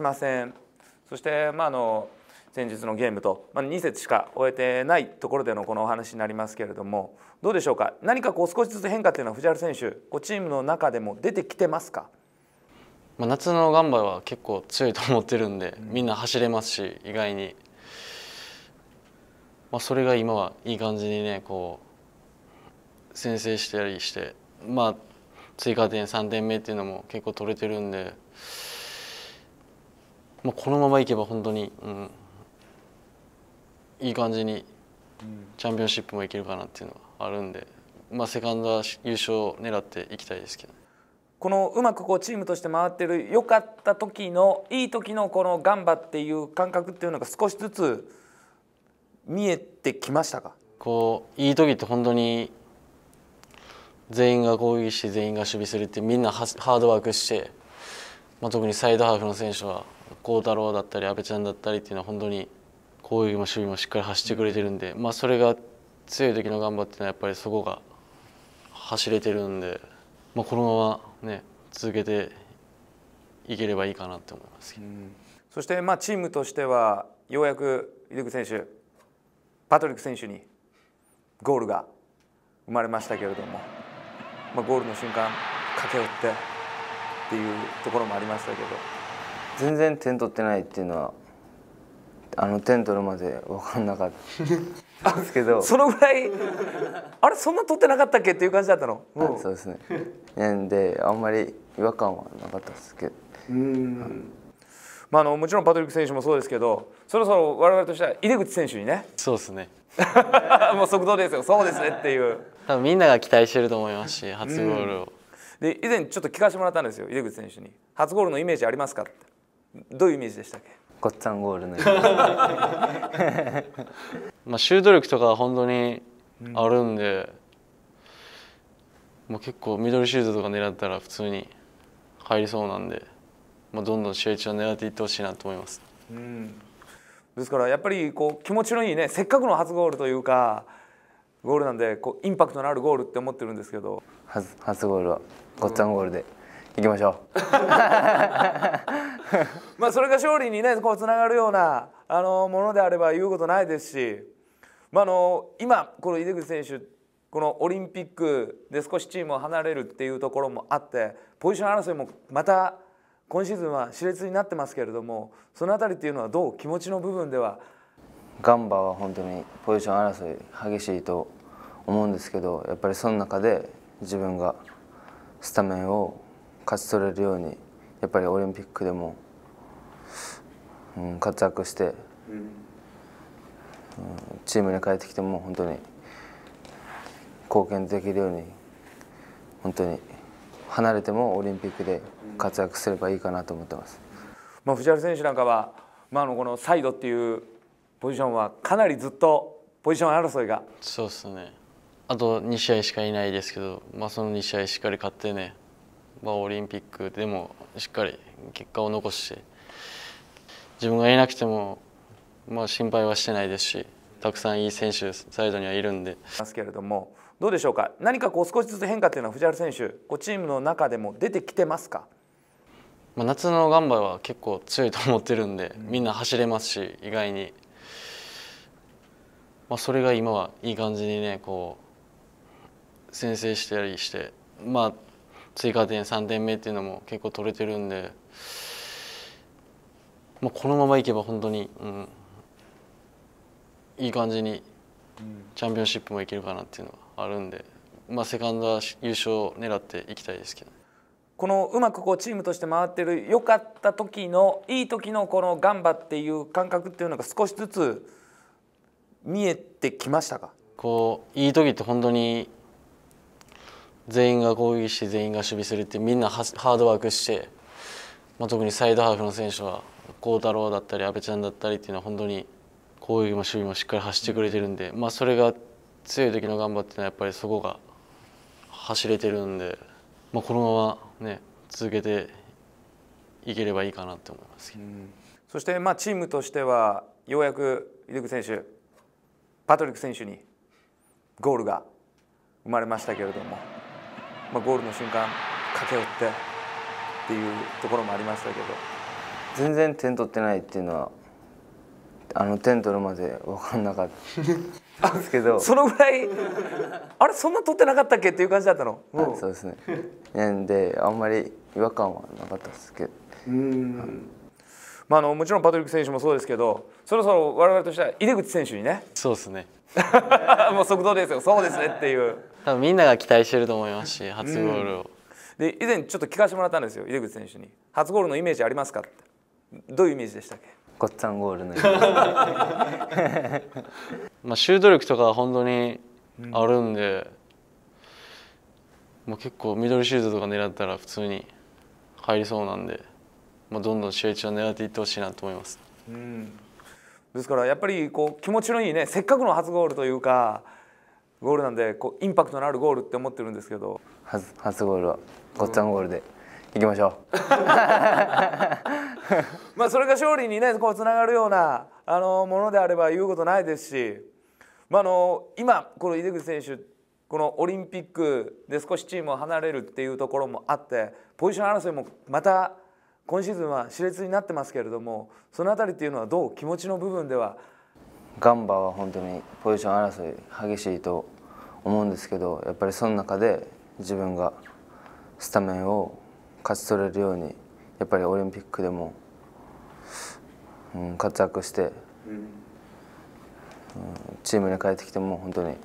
ませんそして、まあ、あの先日のゲームと、まあ、2節しか終えてないところでのこのお話になりますけれどもどうでしょうか何かこう少しずつ変化というのは藤原選手こうチームの中でも出てきてますか、ま夏のガンバは結構強いと思ってるんで、みんな走れますし意外に、まあ、それが今はいい感じにねこう先制したりして、まあ、追加点3点目っていうのも結構取れてるんで。まあ、このままいけば本当に、うん、いい感じにチャンピオンシップもいけるかなっていうのがあるんで、まあ、セカンドは優勝を狙っていきたいですけど。このうまくこうチームとして回ってる良かった時のいい時のこのガンバっていう感覚っていうのが少しずつ見えてきましたかこういい時って本当に全員が攻撃して全員が守備するってみんなハードワークしてまあ、特にサイドハーフの選手は孝太郎だったり阿部ちゃんだったりっていうのは本当に攻撃も守備もしっかり走ってくれてるんで、まあ、それが強い時の頑張っていうのはやっぱりそこが走れてるんで、まあ、このままね続けていければいいかなって思いますけど、そしてまあチームとしてはようやく井ク選手パトリック選手にゴールが生まれましたけれども、まあ、ゴールの瞬間駆け寄って。っていうところもありましたけど全然点取ってないっていうのはあの点取るまで分かんなかった ですけどそのぐらいあれそんな取ってなかったっけっていう感じだったのそうですねなんであんまり違和感はなかったですけどうんまあ、あのもちろんパトリック選手もそうですけどそろそろ我々としては井出口選手にねそうですね もう速度ですよそうですねっていう多分みんなが期待してると思いますし初ゴールを、で以前ちょっと聞かせてもらったんですよ井出口選手に初ゴールのイメージありますかってどういうイメージでしたっけごっつぁんゴールのイメージ まあシュート力とか本当にあるんで、うん、もう結構ミドルシュートとか狙ったら普通に入りそうなんで、まあ、どんどん試合中狙っていってほしいなと思います、うん、ですからやっぱりこう気持ちのいいねせっかくの初ゴールというかゴールなんでこうインパクトのあるゴールって思ってるんですけど初初ゴールはごっちゃんゴールでいきましょう まあそれが勝利にねこうつながるようなあのものであれば言うことないですし、まあ、あの今この井出口選手このオリンピックで少しチームを離れるっていうところもあってポジション争いもまた今シーズンは熾烈になってますけれどもその辺りっていうのはどう気持ちの部分ではガンバは本当にポジション争い激しいと思うんですけどやっぱりその中で自分がスタメンを勝ち取れるようにやっぱりオリンピックでも、うん、活躍して、うん、チームに帰ってきても本当に貢献できるように本当に離れてもオリンピックで活躍すればいいかなと思ってます。まあ、藤原選手なんかは、まあ、あのこのサイドっていうポジションはかなりずっとポジション争いがそうですねあと2試合しかいないですけど、まあ、その2試合しっかり勝ってね、まあ、オリンピックでもしっかり結果を残して自分がいなくても、まあ、心配はしてないですしたくさんいい選手サイドにはいるんで。ますけれどもどうでしょうか何かこう少しずつ変化というのは藤原選手こうチームの中でも出てきてますか、まあ、夏のガンバは結構強いと思ってるんで、うん、みんな走れますし意外に、まあ、それが今はいい感じにねこう先制したりしてまあ追加点3点目っていうのも結構取れてるんで、まあ、このままいけば本当に、うん、いい感じにチャンピオンシップもいけるかなっていうのはあるんで、まあ、セカンドは優勝を狙っていきたいですけど、このうまくこうチームとして回ってる良かった時のいい時のこのガンバっていう感覚っていうのが少しずつ見えてきましたかこういい時って本当に全員が攻撃して全員が守備するってみんなハードワークして、まあ、特にサイドハーフの選手は孝太郎だったり阿部ちゃんだったりっていうのは本当に攻撃も守備もしっかり走ってくれてるんで、まあ、それが強い時の頑張っていうのはやっぱりそこが走れてるんで、まあ、このままね続けていければいいかなって思いますそしてまあチームとしてはようやく井口選手パトリック選手にゴールが生まれましたけれども。まあ、ゴールの瞬間駆け寄ってっていうところもありましたけど全然点取ってないっていうのはあの点取るまで分かんなかったんですけどそのぐらいあれそんな取ってなかったっけっていう感じだったの、そうですねんであんまり違和感はなかったですけどうんまあ、あのもちろんパトリック選手もそうですけどそろそろ我々としては井出口選手にねそうですね もう速度ですよそうですねっていう多分みんなが期待してると思いますし初ゴールを、うん、で以前ちょっと聞かせてもらったんですよ井出口選手に初ゴールのイメージありますかってどういうイメージでしたっけごっつんゴールの まあシュート力とかは本当にあるんで、うん、もう結構ミドルシュートとか狙ったら普通に入りそうなんでまあ、どんどん試合中を狙っていってほしいなと思います。うんですからやっぱりこう気持ちのいいねせっかくの初ゴールというかゴールなんでこうインパクトのあるゴールって思ってるんですけど初初ゴールはごっんゴールで、いきましょう まあそれが勝利にねこうつながるようなあのものであれば言うことないですし、まあ、あの今この井出口選手このオリンピックで少しチームを離れるっていうところもあってポジション争いもまた今シーズンは熾烈になってますけれどもその辺りっていうのはどう気持ちの部分ではガンバは本当にポジション争い激しいと思うんですけどやっぱりその中で自分がスタメンを勝ち取れるようにやっぱりオリンピックでも、うん、活躍して、うん、チームに帰ってきても本当に